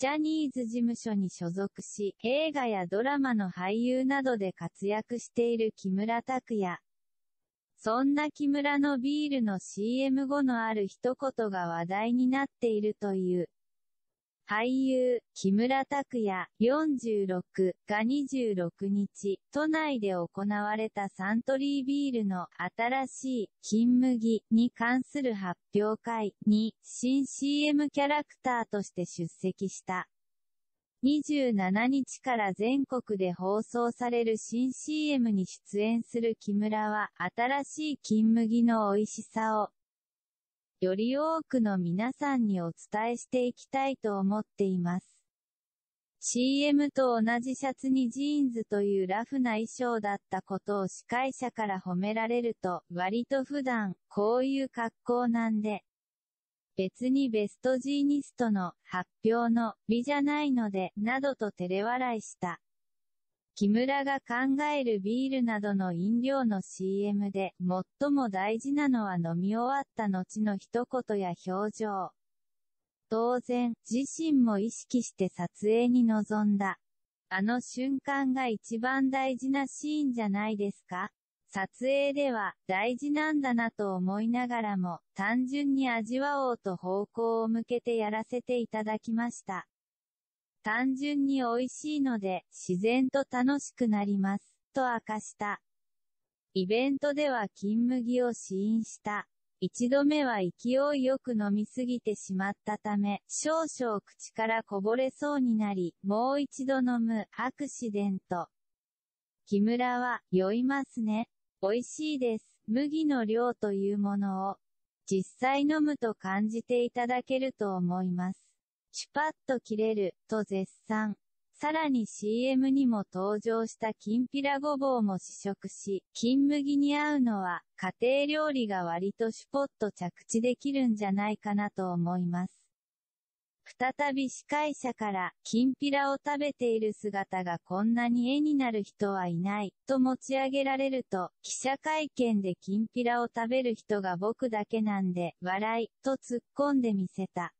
ジャニーズ事務所に所属し、映画やドラマの俳優などで活躍している木村拓哉。そんな木村のビールの CM 後のある一言が話題になっているという。俳優、木村拓哉、46が26日、都内で行われたサントリービールの新しい金麦に関する発表会に新 CM キャラクターとして出席した。27日から全国で放送される新 CM に出演する木村は新しい金麦の美味しさをより多くの皆さんにお伝えしていきたいと思っています。CM と同じシャツにジーンズというラフな衣装だったことを司会者から褒められると、割と普段、こういう格好なんで。別にベストジーニストの発表の美じゃないので、などと照れ笑いした。木村が考えるビールなどの飲料の CM で、最も大事なのは飲み終わった後の一言や表情。当然、自身も意識して撮影に臨んだ。あの瞬間が一番大事なシーンじゃないですか撮影では大事なんだなと思いながらも単純に味わおうと方向を向けてやらせていただきました。単純に美味しいので、自然と楽しくなります、と明かした。イベントでは金麦を試飲した。一度目は勢いよく飲みすぎてしまったため、少々口からこぼれそうになり、もう一度飲む、アクシデント。木村は、酔いますね。美味しいです。麦の量というものを、実際飲むと感じていただけると思います。チュパッと切れる、と絶賛。さらに CM にも登場したきんぴらごぼうも試食し、金麦に合うのは、家庭料理が割とシュポッと着地できるんじゃないかなと思います。再び司会者から、きんぴらを食べている姿がこんなに絵になる人はいない、と持ち上げられると、記者会見できんぴらを食べる人が僕だけなんで、笑い、と突っ込んでみせた。